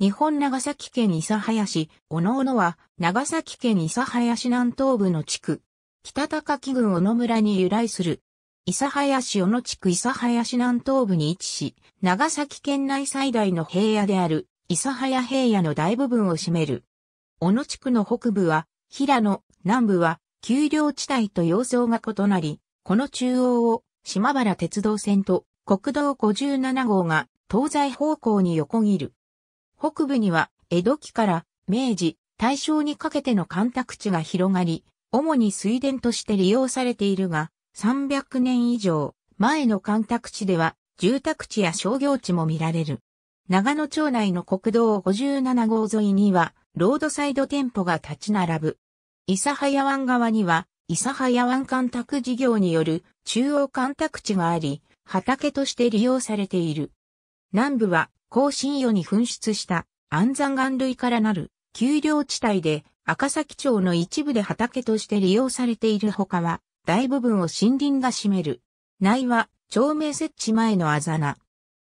日本長崎県諫早市、小野は、長崎県諫早市南東部の地区。北高木郡小野村に由来する。諫早市小野地区諫早市南東部に位置し、長崎県内最大の平野である、諫早平野の大部分を占める。小野地区の北部は、平野、南部は、丘陵地帯と様相が異なり、この中央を、島原鉄道線と、国道57号が、東西方向に横切る。北部には江戸期から明治、大正にかけての干拓地が広がり、主に水田として利用されているが、300年以上前の干拓地では住宅地や商業地も見られる。長野町内の国道57号沿いには、ロードサイド店舗が立ち並ぶ。諫早湾側には、諫早湾干拓事業による中央干拓地があり、畑として利用されている。南部は高深夜に噴出した安山岩類からなる丘陵地帯で赤崎町の一部で畑として利用されている他は大部分を森林が占める。内は町名設置前のあざな。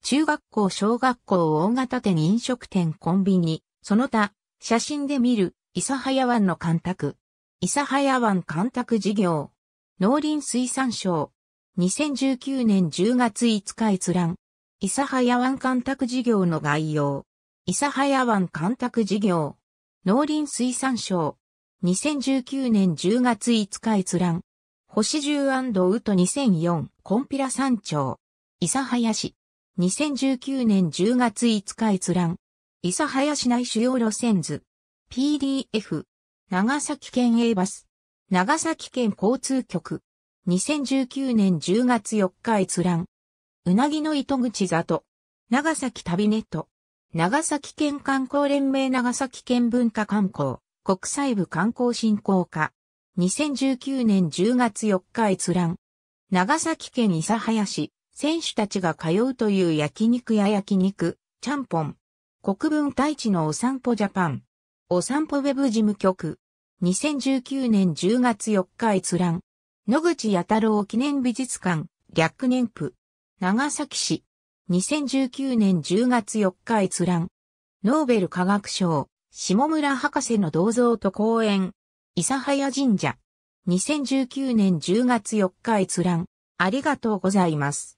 中学校小学校大型店飲食店コンビニ、その他、写真で見る、諫早湾の干拓。諫早湾干拓事業。農林水産省。2019年10月5日閲覧。諫早湾干拓事業の概要。諫早湾干拓事業。農林水産省。2019年10月5日閲覧。星十アンウト2004コンピラ山頂。諫早市。2019年10月5日閲覧。諫早市内主要路線図。PDF。長崎県 A バス。長崎県交通局。2019年10月4日閲覧。うなぎの糸口里、長崎旅ネット、長崎県観光連盟長崎県文化観光、国際部観光振興課、2019年10月4日閲覧、長崎県諫早市、選手たちが通うという焼肉や焼肉、ちゃんぽん、国分太一のお散歩ジャパン、お散歩ウェブ事務局、2019年10月4日閲覧、野口弥太郎記念美術館、略年譜。長崎市。2019年10月4日閲覧。ノーベル科学賞、下村博士の銅像と公園。諫早神社。2019年10月4日閲覧。ありがとうございます。